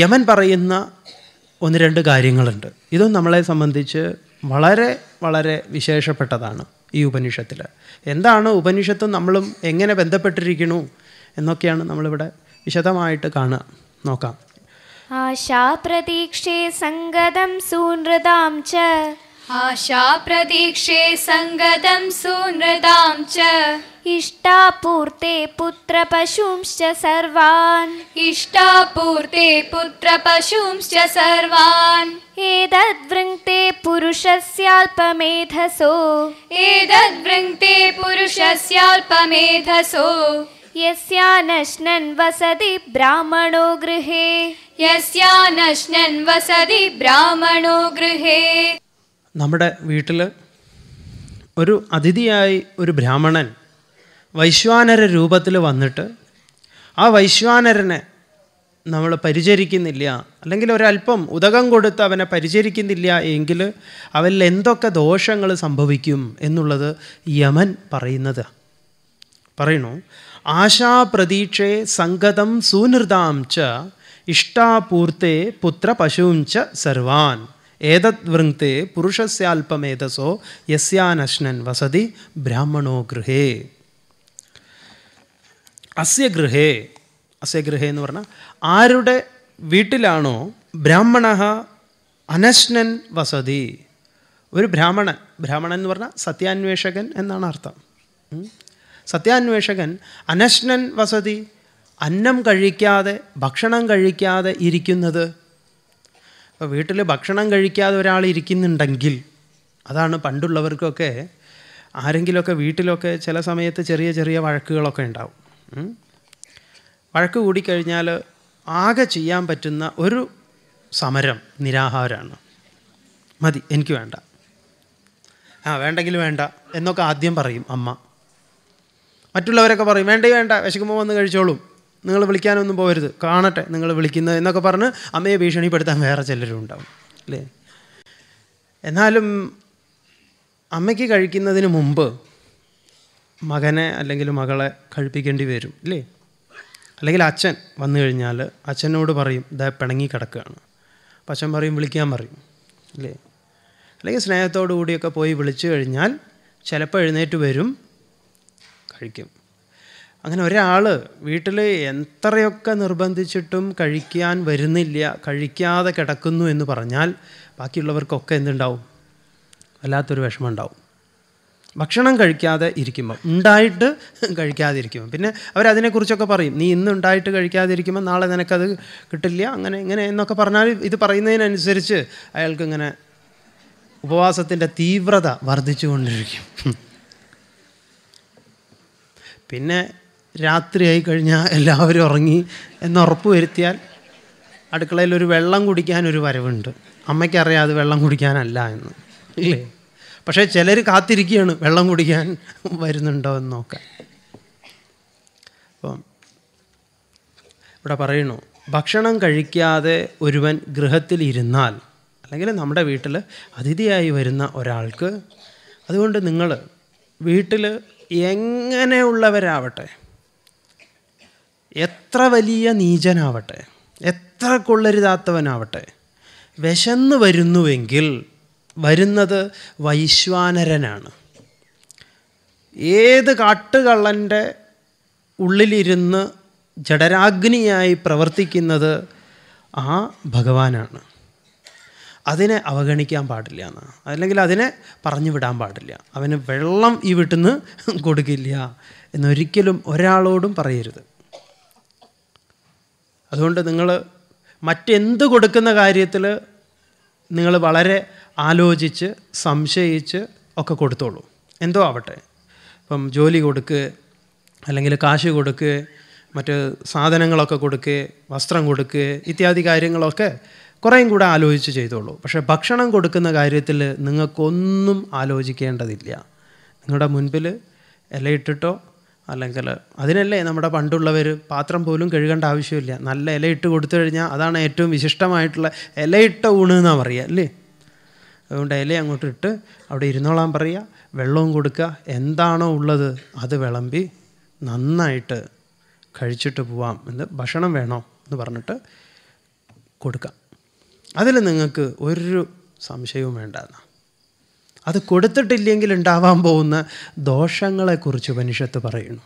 യമൻ പറയുന്ന ഒന്ന് രണ്ട് കാര്യങ്ങളുണ്ട് ഇതും നമ്മളെ സംബന്ധിച്ച് വളരെ വളരെ വിശേഷപ്പെട്ടതാണ് ഈ ഉപനിഷത്തിൽ എന്താണ് ഉപനിഷത്തും നമ്മളും എങ്ങനെ ബന്ധപ്പെട്ടിരിക്കണു എന്നൊക്കെയാണ് നമ്മളിവിടെ വിശദമായിട്ട് കാണുക നോക്കാം ആശാപ്രതീക്ഷേ സംഗതം സൂനൃതാം ച ആശാപ്രതീക്ഷേ സംഗതം സൂനൃതാം ച इष्टापूर्ते पुत्रपशुंश्च सर्वान् इष्टापूर्ते पुत्रपशुंश्च सर्वान् एतद्वृङ्क्ते पुरुषस्याल्पमेधसो एतद्वृङ्क्ते पुरुषस्याल्पमेधसो यस्यानश्नन् वसति ब्राह्मणो गृहे यस्यानश्नन् वसति ब्राह्मणो गृहे നമ്മുടെ വീട്ടിൽ ഒരു അതിഥിയായി ഒരു ബ്രാഹ്മണൻ വൈശ്വാനര രൂപത്തിൽ വന്നിട്ട് ആ വൈശ്വാനരനെ നമ്മൾ പരിചരിക്കുന്നില്ല അല്ലെങ്കിൽ ഒരല്പം ഉദകം കൊടുത്ത് അവനെ പരിചരിക്കുന്നില്ല എങ്കിൽ അവരിൽ എന്തൊക്കെ ദോഷങ്ങൾ സംഭവിക്കും എന്നുള്ളത് യമൻ പറയുന്നത് പറയണു ആശാപ്രതീക്ഷേ സംഗതം സൂനൃതാം ച ഇഷ്ടാപൂർത്തെ പുത്ര പശുവും ച സർവാൻ ഏതത് വൃങ്ക്തെ പുരുഷസ്യാൽപമേതസോ യസ്യാനശ്നൻ വസതി ബ്രാഹ്മണോ ഗൃഹേ അസ്യ ഗൃഹേ അസ്യ ഗൃഹേ എന്ന് പറഞ്ഞാൽ ആരുടെ വീട്ടിലാണോ ബ്രാഹ്മണ അനശ്നൻ വസതി ഒരു ബ്രാഹ്മണൻ ബ്രാഹ്മണൻ എന്ന് പറഞ്ഞാൽ സത്യാന്വേഷകൻ എന്നാണ് അർത്ഥം സത്യാന്വേഷകൻ അനശ്നൻ വസതി അന്നം കഴിക്കാതെ ഭക്ഷണം കഴിക്കാതെ ഇരിക്കുന്നത് അപ്പോൾ വീട്ടിൽ ഭക്ഷണം കഴിക്കാതെ ഒരാൾ ഇരിക്കുന്നുണ്ടെങ്കിൽ അതാണ് പണ്ടുള്ളവർക്കൊക്കെ ആരെങ്കിലുമൊക്കെ വീട്ടിലൊക്കെ ചില സമയത്ത് ചെറിയ ചെറിയ വഴക്കുകളൊക്കെ ഉണ്ടാവും വഴക്ക് കൂടിക്കഴിഞ്ഞാൽ ആകെ ചെയ്യാൻ പറ്റുന്ന ഒരു സമരം നിരാഹാരമാണ് മതി എനിക്ക് വേണ്ട ആ വേണ്ടെങ്കിൽ വേണ്ട എന്നൊക്കെ ആദ്യം പറയും അമ്മ മറ്റുള്ളവരൊക്കെ പറയും വേണ്ടേ വേണ്ട വിശക്കുമ്പോൾ വന്ന് കഴിച്ചോളും നിങ്ങൾ വിളിക്കാനൊന്നും പോകരുത് കാണട്ടെ നിങ്ങൾ വിളിക്കുന്നത് എന്നൊക്കെ പറഞ്ഞ് അമ്മയെ ഭീഷണിപ്പെടുത്താൻ വേറെ ചിലരും ഉണ്ടാവും അല്ലേ എന്നാലും അമ്മയ്ക്ക് കഴിക്കുന്നതിന് മുമ്പ് മകനെ അല്ലെങ്കിൽ മകളെ കഴിപ്പിക്കേണ്ടി വരും അല്ലേ അല്ലെങ്കിൽ അച്ഛൻ വന്നു കഴിഞ്ഞാൽ അച്ഛനോട് പറയും ദ പിണങ്ങി കിടക്കുകയാണ് അപ്പം അച്ഛൻ പറയും വിളിക്കാൻ പറയും അല്ലേ അല്ലെങ്കിൽ സ്നേഹത്തോടു കൂടിയൊക്കെ പോയി വിളിച്ചു കഴിഞ്ഞാൽ ചിലപ്പോൾ എഴുന്നേറ്റ് വരും കഴിക്കും അങ്ങനെ ഒരാൾ വീട്ടിൽ എത്രയൊക്കെ നിർബന്ധിച്ചിട്ടും കഴിക്കാൻ വരുന്നില്ല കഴിക്കാതെ കിടക്കുന്നു എന്ന് പറഞ്ഞാൽ ബാക്കിയുള്ളവർക്കൊക്കെ എന്തുണ്ടാവും വല്ലാത്തൊരു വിഷമം ഉണ്ടാവും ഭക്ഷണം കഴിക്കാതെ ഇരിക്കുമ്പോൾ ഉണ്ടായിട്ട് ഇരിക്കുമ്പോൾ പിന്നെ അവരതിനെക്കുറിച്ചൊക്കെ പറയും നീ ഇന്ന് ഉണ്ടായിട്ട് ഇരിക്കുമ്പോൾ നാളെ നിനക്കത് കിട്ടില്ല അങ്ങനെ ഇങ്ങനെ എന്നൊക്കെ പറഞ്ഞാൽ ഇത് പറയുന്നതിനനുസരിച്ച് അയാൾക്കിങ്ങനെ ഉപവാസത്തിൻ്റെ തീവ്രത വർദ്ധിച്ചുകൊണ്ടിരിക്കും പിന്നെ രാത്രിയായി കഴിഞ്ഞാൽ എല്ലാവരും ഉറങ്ങി എന്ന് ഉറപ്പ് വരുത്തിയാൽ അടുക്കളയിൽ ഒരു വെള്ളം കുടിക്കാൻ ഒരു വരവുണ്ട് അമ്മയ്ക്കറിയാം അത് വെള്ളം കുടിക്കാനല്ല എന്ന് ഇല്ലേ പക്ഷേ ചിലർ കാത്തിരിക്കുകയാണ് വെള്ളം കുടിക്കാൻ വരുന്നുണ്ടോ എന്ന് നോക്കാൻ അപ്പം ഇവിടെ പറയുന്നു ഭക്ഷണം കഴിക്കാതെ ഒരുവൻ ഗൃഹത്തിൽ ഇരുന്നാൽ അല്ലെങ്കിൽ നമ്മുടെ വീട്ടിൽ അതിഥിയായി വരുന്ന ഒരാൾക്ക് അതുകൊണ്ട് നിങ്ങൾ വീട്ടിൽ എങ്ങനെയുള്ളവരാവട്ടെ എത്ര വലിയ നീചനാവട്ടെ എത്ര കൊള്ളരുതാത്തവനാവട്ടെ വിശന്ന് വരുന്നുവെങ്കിൽ വരുന്നത് വൈശ്വാനരനാണ് ഏത് കാട്ടുകള്ളൻ്റെ ഉള്ളിലിരുന്ന് ജഡരാഗ്നിയായി പ്രവർത്തിക്കുന്നത് ആ ഭഗവാനാണ് അതിനെ അവഗണിക്കാൻ പാടില്ല എന്നാണ് അല്ലെങ്കിൽ അതിനെ പറഞ്ഞു വിടാൻ പാടില്ല അവന് വെള്ളം ഈ വീട്ടിൽ കൊടുക്കില്ല എന്നൊരിക്കലും ഒരാളോടും പറയരുത് അതുകൊണ്ട് നിങ്ങൾ മറ്റെന്ത് കൊടുക്കുന്ന കാര്യത്തിൽ നിങ്ങൾ വളരെ ആലോചിച്ച് സംശയിച്ച് ഒക്കെ കൊടുത്തോളൂ എന്തോ ആവട്ടെ ഇപ്പം ജോലി കൊടുക്കുക അല്ലെങ്കിൽ കാശ് കൊടുക്കുക മറ്റ് സാധനങ്ങളൊക്കെ കൊടുക്കുക വസ്ത്രം കൊടുക്കുക ഇത്യാദി കാര്യങ്ങളൊക്കെ കുറേയും കൂടെ ആലോചിച്ച് ചെയ്തോളൂ പക്ഷേ ഭക്ഷണം കൊടുക്കുന്ന കാര്യത്തിൽ നിങ്ങൾക്കൊന്നും ആലോചിക്കേണ്ടതില്ല നിങ്ങളുടെ മുൻപിൽ ഇലയിട്ടിട്ടോ അല്ലെങ്കിൽ അതിനല്ലേ നമ്മുടെ പണ്ടുള്ളവർ പാത്രം പോലും കഴുകേണ്ട ആവശ്യമില്ല നല്ല ഇലയിട്ട് കൊടുത്തു കഴിഞ്ഞാൽ അതാണ് ഏറ്റവും വിശിഷ്ടമായിട്ടുള്ള ഇലയിട്ട ഊണ് എന്നാണ് പറയുക അല്ലേ അതുകൊണ്ട് ഇല അങ്ങോട്ട് ഇട്ട് അവിടെ ഇരുന്നോളാൻ പറയുക വെള്ളവും കൊടുക്കുക എന്താണോ ഉള്ളത് അത് വിളമ്പി നന്നായിട്ട് കഴിച്ചിട്ട് പോവാം എന്ന് ഭക്ഷണം വേണോ എന്ന് പറഞ്ഞിട്ട് കൊടുക്കാം അതിൽ നിങ്ങൾക്ക് ഒരു സംശയവും വേണ്ടെന്നാണ് അത് കൊടുത്തിട്ടില്ലെങ്കിൽ ഉണ്ടാവാൻ പോകുന്ന ദോഷങ്ങളെക്കുറിച്ച് ഉപനിഷത്ത് പറയുന്നു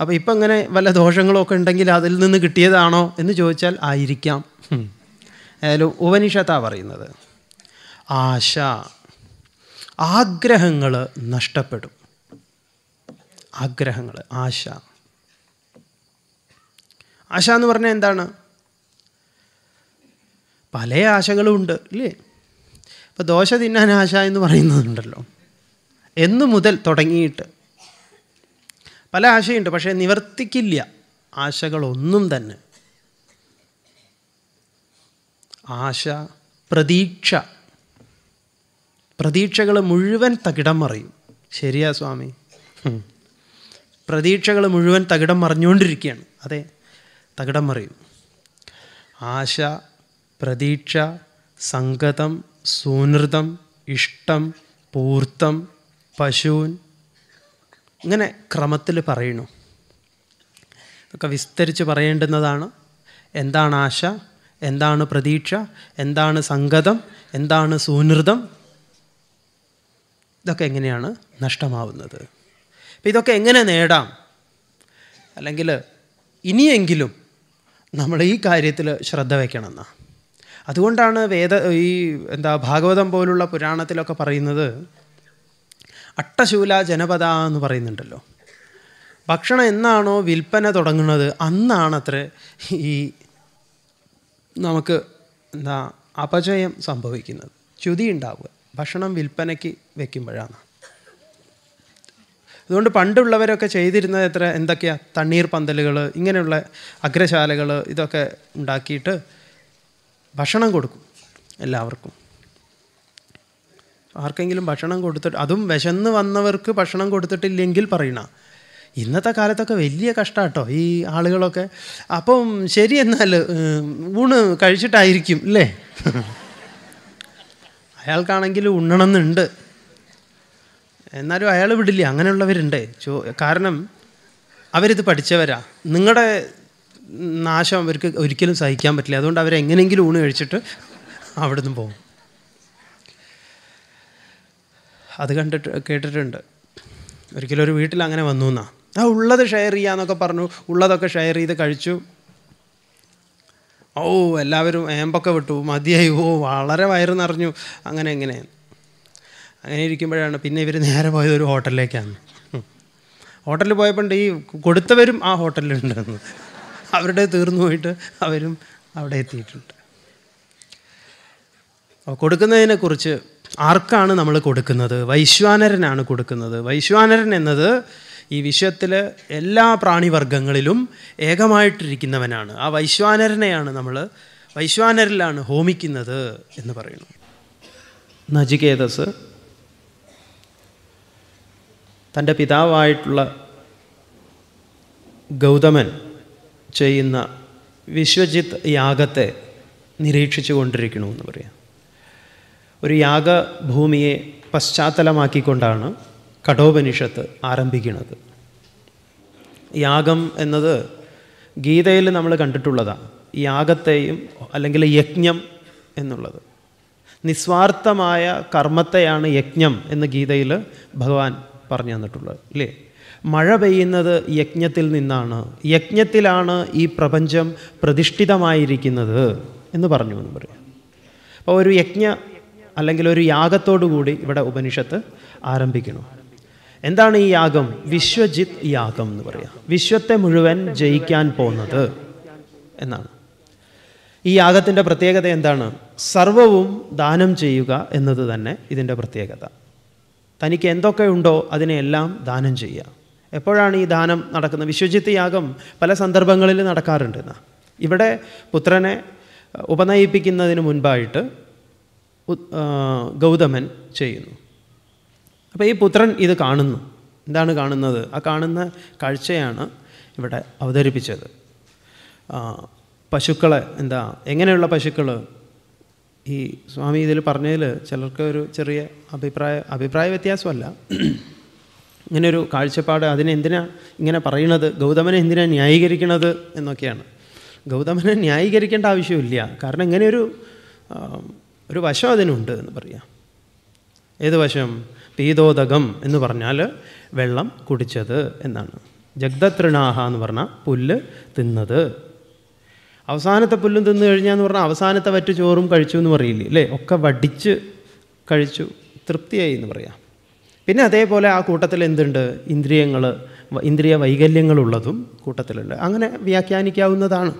അപ്പോൾ ഇപ്പം ഇങ്ങനെ വല്ല ദോഷങ്ങളൊക്കെ ഉണ്ടെങ്കിൽ അതിൽ നിന്ന് കിട്ടിയതാണോ എന്ന് ചോദിച്ചാൽ ആയിരിക്കാം ഏതായാലും ഉപനിഷത്താ പറയുന്നത് ആശ ആഗ്രഹങ്ങൾ നഷ്ടപ്പെടും ആഗ്രഹങ്ങൾ ആശ ആശ എന്ന് പറഞ്ഞാൽ എന്താണ് പല ആശകളും ഉണ്ട് ഇല്ലേ ഇപ്പോൾ ദോശ തിന്നാൻ ആശ എന്ന് പറയുന്നതുണ്ടല്ലോ എന്നു മുതൽ തുടങ്ങിയിട്ട് പല ആശയുണ്ട് പക്ഷേ നിവർത്തിക്കില്ല ആശകളൊന്നും തന്നെ ആശ പ്രതീക്ഷ പ്രതീക്ഷകൾ മുഴുവൻ തകിടം മറിയും ശരിയാ സ്വാമി പ്രതീക്ഷകൾ മുഴുവൻ തകിടം മറിഞ്ഞുകൊണ്ടിരിക്കുകയാണ് അതെ തകിടം മറിയും ആശ പ്രതീക്ഷ സംഗതം സൂനൃതം ഇഷ്ടം പൂർത്തം പശൂൻ ഇങ്ങനെ ക്രമത്തിൽ പറയണു ഒക്കെ വിസ്തരിച്ച് പറയേണ്ടുന്നതാണ് എന്താണ് ആശ എന്താണ് പ്രതീക്ഷ എന്താണ് സംഗതം എന്താണ് സുഹൃതം ഇതൊക്കെ എങ്ങനെയാണ് നഷ്ടമാവുന്നത് അപ്പം ഇതൊക്കെ എങ്ങനെ നേടാം അല്ലെങ്കിൽ ഇനിയെങ്കിലും നമ്മൾ ഈ കാര്യത്തിൽ ശ്രദ്ധ വയ്ക്കണം അതുകൊണ്ടാണ് വേദ ഈ എന്താ ഭാഗവതം പോലുള്ള പുരാണത്തിലൊക്കെ പറയുന്നത് അട്ടശൂല ജനപദ എന്ന് പറയുന്നുണ്ടല്ലോ ഭക്ഷണം എന്നാണോ വിൽപ്പന തുടങ്ങുന്നത് അന്നാണത്ര ഈ നമുക്ക് എന്താ അപചയം സംഭവിക്കുന്നത് ചുതി ഉണ്ടാവുക ഭക്ഷണം വിൽപ്പനയ്ക്ക് വെക്കുമ്പോഴാണ് അതുകൊണ്ട് പണ്ടുള്ളവരൊക്കെ ചെയ്തിരുന്നത് എത്ര എന്തൊക്കെയാണ് തണ്ണീർ പന്തലുകൾ ഇങ്ങനെയുള്ള അഗ്രശാലകൾ ഇതൊക്കെ ഉണ്ടാക്കിയിട്ട് ഭക്ഷണം കൊടുക്കും എല്ലാവർക്കും ആർക്കെങ്കിലും ഭക്ഷണം കൊടുത്തിട്ട് അതും വിശന്ന് വന്നവർക്ക് ഭക്ഷണം കൊടുത്തിട്ടില്ലെങ്കിൽ പറയണ ഇന്നത്തെ കാലത്തൊക്കെ വലിയ കഷ്ടാട്ടോ ഈ ആളുകളൊക്കെ അപ്പം ശരി എന്നാൽ ഊണ് കഴിച്ചിട്ടായിരിക്കും അല്ലേ അയാൾക്കാണെങ്കിൽ ഉണ്ണണമെന്നുണ്ട് എന്നാലും അയാൾ വിടില്ല അങ്ങനെയുള്ളവരുണ്ട് ചോ കാരണം അവരിത് പഠിച്ചവരാ നിങ്ങളുടെ നാശം അവർക്ക് ഒരിക്കലും സഹിക്കാൻ പറ്റില്ല അതുകൊണ്ട് അവരെങ്ങനെയെങ്കിലും ഊണ് കഴിച്ചിട്ട് അവിടുന്ന് പോകും അത് കണ്ടിട്ട് കേട്ടിട്ടുണ്ട് ഒരിക്കലും ഒരു വീട്ടിൽ അങ്ങനെ വന്നു എന്നാണ് ആ ഉള്ളത് ഷെയർ ചെയ്യാന്നൊക്കെ പറഞ്ഞു ഉള്ളതൊക്കെ ഷെയർ ചെയ്ത് കഴിച്ചു ഓ എല്ലാവരും ഏമ്പൊക്കെ വിട്ടു മതിയായി ഓ വളരെ വയറ് നിറഞ്ഞു അങ്ങനെ എങ്ങനെ അങ്ങനെ ഇരിക്കുമ്പോഴാണ് പിന്നെ ഇവർ നേരെ പോയത് ഒരു ഹോട്ടലിലേക്കാണ് ഹോട്ടലിൽ പോയപ്പോൾ ഈ കൊടുത്തവരും ആ ഹോട്ടലിലുണ്ടായിരുന്നു അവരുടെ തീർന്നു പോയിട്ട് അവരും അവിടെ എത്തിയിട്ടുണ്ട് കൊടുക്കുന്നതിനെക്കുറിച്ച് ആർക്കാണ് നമ്മൾ കൊടുക്കുന്നത് വൈശ്വാനരനാണ് കൊടുക്കുന്നത് വൈശ്വാനരൻ എന്നത് ഈ വിശ്വത്തിൽ എല്ലാ പ്രാണിവർഗങ്ങളിലും ഏകമായിട്ടിരിക്കുന്നവനാണ് ആ വൈശ്വാനരനെയാണ് നമ്മൾ വൈശ്വാനരിലാണ് ഹോമിക്കുന്നത് എന്ന് പറയുന്നു നചികേതസ് തൻ്റെ പിതാവായിട്ടുള്ള ഗൗതമൻ ചെയ്യുന്ന വിശ്വജിത്ത് യാഗത്തെ നിരീക്ഷിച്ചു കൊണ്ടിരിക്കണമെന്ന് പറയാം ഒരു യാഗഭൂമിയെ പശ്ചാത്തലമാക്കിക്കൊണ്ടാണ് കഠോപനിഷത്ത് ആരംഭിക്കുന്നത് യാഗം എന്നത് ഗീതയിൽ നമ്മൾ കണ്ടിട്ടുള്ളതാണ് യാഗത്തെയും അല്ലെങ്കിൽ യജ്ഞം എന്നുള്ളത് നിസ്വാർത്ഥമായ കർമ്മത്തെയാണ് യജ്ഞം എന്ന് ഗീതയിൽ ഭഗവാൻ പറഞ്ഞു തന്നിട്ടുള്ളത് അല്ലേ മഴ പെയ്യുന്നത് യജ്ഞത്തിൽ നിന്നാണ് യജ്ഞത്തിലാണ് ഈ പ്രപഞ്ചം പ്രതിഷ്ഠിതമായിരിക്കുന്നത് എന്ന് പറഞ്ഞു എന്ന് പറയാം അപ്പോൾ ഒരു യജ്ഞ അല്ലെങ്കിൽ ഒരു യാഗത്തോടു കൂടി ഇവിടെ ഉപനിഷത്ത് ആരംഭിക്കണം എന്താണ് ഈ യാഗം വിശ്വജിത് യാഗം എന്ന് പറയാം വിശ്വത്തെ മുഴുവൻ ജയിക്കാൻ പോകുന്നത് എന്നാണ് ഈ യാഗത്തിൻ്റെ പ്രത്യേകത എന്താണ് സർവവും ദാനം ചെയ്യുക എന്നത് തന്നെ ഇതിൻ്റെ പ്രത്യേകത തനിക്ക് എന്തൊക്കെ ഉണ്ടോ അതിനെയെല്ലാം ദാനം ചെയ്യുക എപ്പോഴാണ് ഈ ദാനം നടക്കുന്നത് വിശ്വജിത്ത് യാഗം പല സന്ദർഭങ്ങളിൽ നടക്കാറുണ്ട് എന്നാ ഇവിടെ പുത്രനെ ഉപനയിപ്പിക്കുന്നതിന് മുൻപായിട്ട് ഗൗതമൻ ചെയ്യുന്നു അപ്പോൾ ഈ പുത്രൻ ഇത് കാണുന്നു എന്താണ് കാണുന്നത് ആ കാണുന്ന കാഴ്ചയാണ് ഇവിടെ അവതരിപ്പിച്ചത് പശുക്കളെ എന്താ എങ്ങനെയുള്ള പശുക്കൾ ഈ സ്വാമി ഇതിൽ പറഞ്ഞതിൽ ചിലർക്ക് ഒരു ചെറിയ അഭിപ്രായ അഭിപ്രായ വ്യത്യാസമല്ല ഇങ്ങനൊരു കാഴ്ചപ്പാട് അതിനെ എന്തിനാ ഇങ്ങനെ പറയണത് ഗൗതമനെ എന്തിനാ ന്യായീകരിക്കണത് എന്നൊക്കെയാണ് ഗൗതമനെ ന്യായീകരിക്കേണ്ട ആവശ്യമില്ല കാരണം ഇങ്ങനെയൊരു ഒരു ഒരു വശം അതിനുണ്ട് എന്ന് പറയാം ഏത് വശം പീതോദകം എന്ന് പറഞ്ഞാൽ വെള്ളം കുടിച്ചത് എന്നാണ് ജഗ്ദതൃണാഹ എന്ന് പറഞ്ഞാൽ പുല്ല് തിന്നത് അവസാനത്തെ പുല്ലും തിന്നു കഴിഞ്ഞാൽ എന്ന് പറഞ്ഞാൽ അവസാനത്തെ വറ്റു ചോറും കഴിച്ചു എന്ന് പറയില്ലേ അല്ലേ ഒക്കെ വടിച്ച് കഴിച്ചു തൃപ്തിയായി എന്ന് പറയാം പിന്നെ അതേപോലെ ആ കൂട്ടത്തിൽ എന്തുണ്ട് ഇന്ദ്രിയങ്ങൾ ഇന്ദ്രിയ വൈകല്യങ്ങളുള്ളതും കൂട്ടത്തിലുണ്ട് അങ്ങനെ വ്യാഖ്യാനിക്കാവുന്നതാണ്